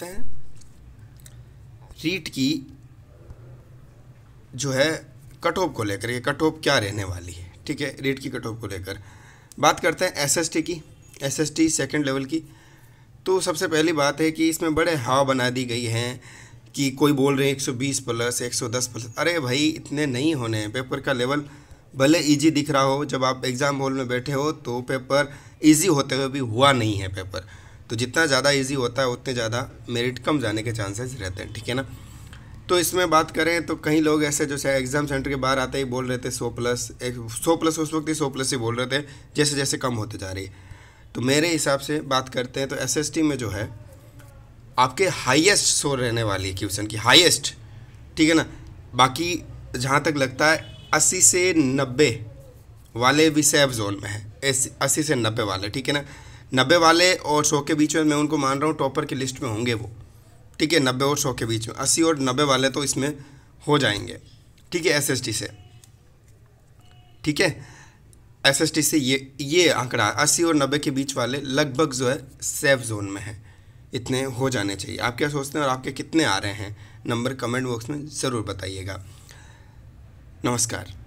सकते हैं रीट की जो है कट ऑफ को लेकर ये कट ऑफ क्या रहने वाली है ठीक है रीट की कट ऑफ को लेकर बात करते हैं एसएसटी की एसएसटी सेकेंड लेवल की तो सबसे पहली बात है कि इसमें बड़े हाव बना दी गई हैं कि कोई बोल रहे हैं 120 प्लस 110 प्लस अरे भाई इतने नहीं होने हैं पेपर का लेवल भले इजी दिख रहा हो जब आप एग्ज़ाम हॉल में बैठे हो तो पेपर इजी होते हुए भी हुआ नहीं है पेपर तो जितना ज़्यादा ईजी होता है उतने ज़्यादा मेरिट कम जाने के चांसेस रहते हैं ठीक है ना तो इसमें बात करें तो कई लोग ऐसे जो एग्ज़ाम सेंटर के बाहर आते ही बोल रहे थे सौ प्लस एक सौ प्लस उस वक्त ही सौ प्लस ही बोल रहे थे जैसे जैसे कम होते जा रही है तो मेरे हिसाब से बात करते हैं तो एस में जो है आपके हाईएस्ट सो रहने वाली है क्वेश्चन की हाईएस्ट ठीक है ना बाकी जहाँ तक लगता है अस्सी से नब्बे वाले भी सेफ जोन में है अस्सी से नब्बे वाले ठीक है ना नब्बे वाले और सौ के बीच में मैं उनको मान रहा हूँ टॉपर की लिस्ट में होंगे वो ठीक है नब्बे और सौ के बीच में अस्सी और नब्बे वाले तो इसमें हो जाएंगे ठीक है एसएसटी से ठीक है एसएसटी से ये ये आंकड़ा अस्सी और नब्बे के बीच वाले लगभग जो है सेफ जोन में है इतने हो जाने चाहिए आप क्या सोचते हैं और आपके कितने आ रहे हैं नंबर कमेंट बॉक्स में ज़रूर बताइएगा नमस्कार